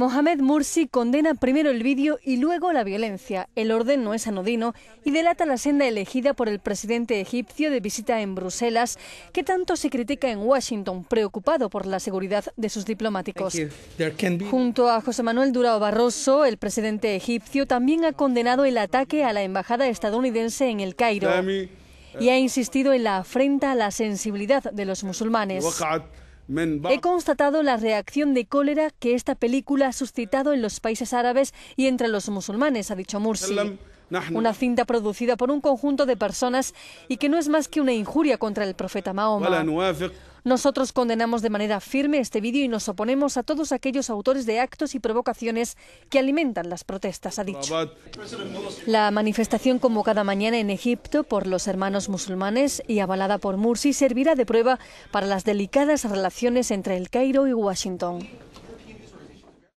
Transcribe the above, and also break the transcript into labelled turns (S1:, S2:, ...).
S1: Mohamed Mursi condena primero el vídeo y luego la violencia. El orden no es anodino y delata la senda elegida por el presidente egipcio de visita en Bruselas, que tanto se critica en Washington, preocupado por la seguridad de sus diplomáticos. Junto a José Manuel Durao Barroso, el presidente egipcio también ha condenado el ataque a la embajada estadounidense en el Cairo y ha insistido en la afrenta a la sensibilidad de los musulmanes. He constatado la reacción de cólera que esta película ha suscitado en los países árabes y entre los musulmanes, ha dicho Mursi una cinta producida por un conjunto de personas y que no es más que una injuria contra el profeta Mahoma. Nosotros condenamos de manera firme este vídeo y nos oponemos a todos aquellos autores de actos y provocaciones que alimentan las protestas, ha dicho. La manifestación convocada mañana en Egipto por los hermanos musulmanes y avalada por Mursi servirá de prueba para las delicadas relaciones entre el Cairo y Washington.